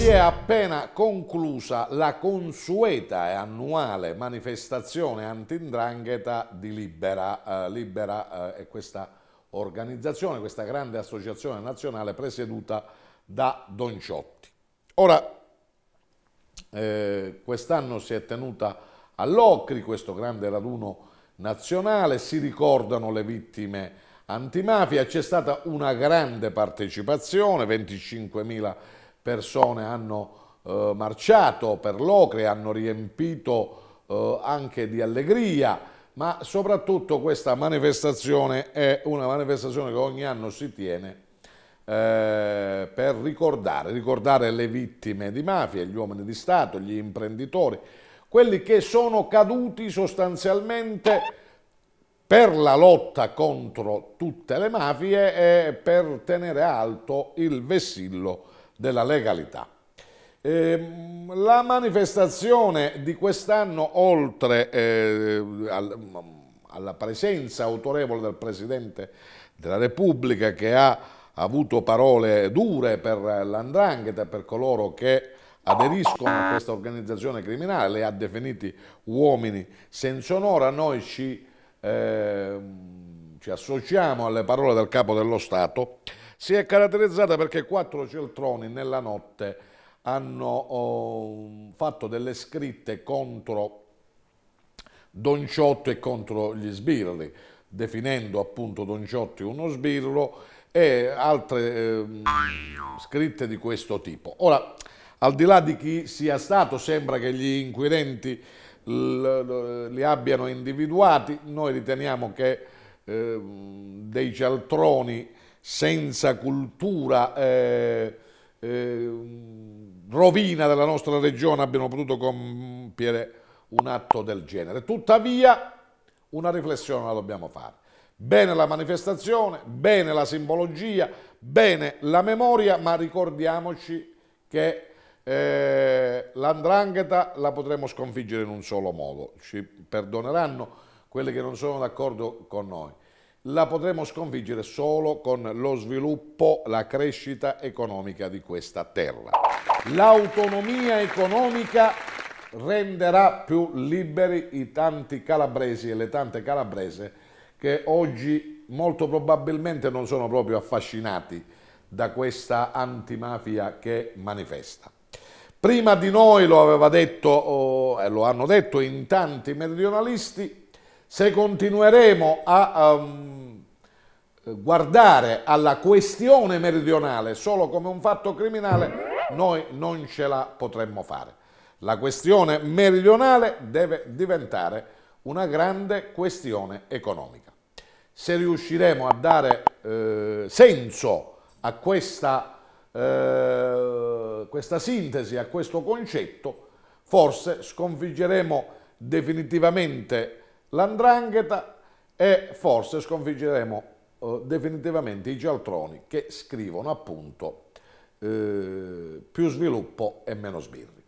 Si è appena conclusa la consueta e annuale manifestazione antindrangheta di Libera. Eh, Libera eh, è questa organizzazione, questa grande associazione nazionale presieduta da Don Ciotti. Ora, eh, quest'anno si è tenuta a Locri questo grande raduno nazionale, si ricordano le vittime antimafia, c'è stata una grande partecipazione, 25.000 persone hanno eh, marciato per Locre, hanno riempito eh, anche di allegria, ma soprattutto questa manifestazione è una manifestazione che ogni anno si tiene eh, per ricordare, ricordare le vittime di mafia, gli uomini di Stato, gli imprenditori, quelli che sono caduti sostanzialmente per la lotta contro tutte le mafie e per tenere alto il vessillo della legalità. Eh, la manifestazione di quest'anno, oltre eh, al, mm, alla presenza autorevole del Presidente della Repubblica che ha avuto parole dure per l'andrangheta, per coloro che aderiscono a questa organizzazione criminale, le ha definiti uomini senza onore, noi ci, eh, ci associamo alle parole del Capo dello Stato si è caratterizzata perché quattro celtroni nella notte hanno oh, fatto delle scritte contro Don Ciotto e contro gli sbirri, definendo appunto Don Ciotti uno sbirro e altre eh, scritte di questo tipo. Ora, al di là di chi sia stato, sembra che gli inquirenti li abbiano individuati, noi riteniamo che eh, dei cialtroni senza cultura eh, eh, rovina della nostra regione abbiano potuto compiere un atto del genere. Tuttavia una riflessione la dobbiamo fare. Bene la manifestazione, bene la simbologia, bene la memoria, ma ricordiamoci che eh, l'andrangheta la potremo sconfiggere in un solo modo. Ci perdoneranno quelli che non sono d'accordo con noi la potremo sconfiggere solo con lo sviluppo, la crescita economica di questa terra. L'autonomia economica renderà più liberi i tanti calabresi e le tante calabrese che oggi molto probabilmente non sono proprio affascinati da questa antimafia che manifesta. Prima di noi lo aveva detto, e oh, eh, lo hanno detto in tanti meridionalisti, se continueremo a um, guardare alla questione meridionale solo come un fatto criminale, noi non ce la potremmo fare. La questione meridionale deve diventare una grande questione economica. Se riusciremo a dare eh, senso a questa, eh, questa sintesi, a questo concetto, forse sconfiggeremo definitivamente L'andrangheta e forse sconfiggeremo eh, definitivamente i gialtroni che scrivono appunto eh, più sviluppo e meno sbirri.